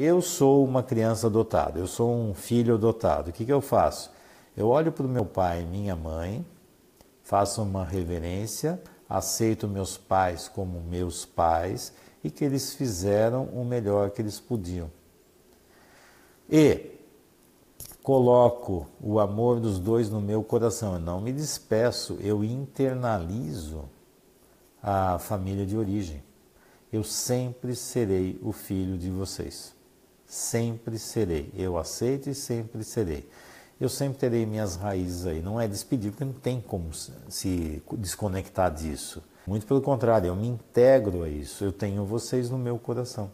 Eu sou uma criança adotada, eu sou um filho adotado. O que, que eu faço? Eu olho para o meu pai e minha mãe, faço uma reverência, aceito meus pais como meus pais e que eles fizeram o melhor que eles podiam. E coloco o amor dos dois no meu coração. Eu não me despeço, eu internalizo a família de origem. Eu sempre serei o filho de vocês sempre serei. Eu aceito e sempre serei. Eu sempre terei minhas raízes aí. Não é despedir, porque não tem como se desconectar disso. Muito pelo contrário, eu me integro a isso. Eu tenho vocês no meu coração,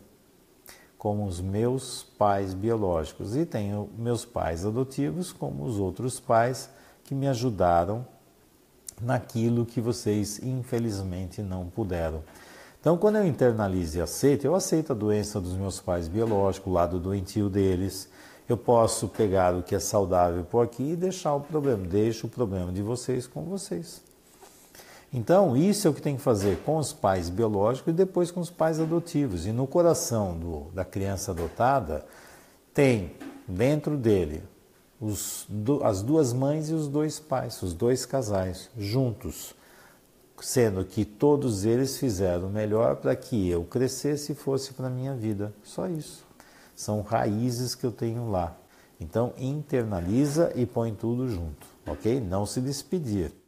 como os meus pais biológicos, e tenho meus pais adotivos, como os outros pais que me ajudaram naquilo que vocês infelizmente não puderam. Então, quando eu internalizo e aceito, eu aceito a doença dos meus pais biológicos, o lado doentio deles. Eu posso pegar o que é saudável por aqui e deixar o problema. Deixo o problema de vocês com vocês. Então, isso é o que tem que fazer com os pais biológicos e depois com os pais adotivos. E no coração do, da criança adotada, tem dentro dele os, as duas mães e os dois pais, os dois casais, juntos sendo que todos eles fizeram o melhor para que eu crescesse e fosse para a minha vida. Só isso. São raízes que eu tenho lá. Então internaliza e põe tudo junto, ok? Não se despedir.